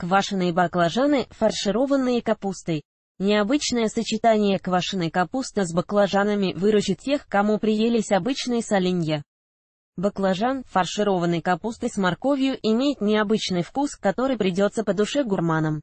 Квашеные баклажаны, фаршированные капустой. Необычное сочетание квашеной капусты с баклажанами выручит тех, кому приелись обычные соленья. Баклажан, фаршированный капустой с морковью, имеет необычный вкус, который придется по душе гурманам.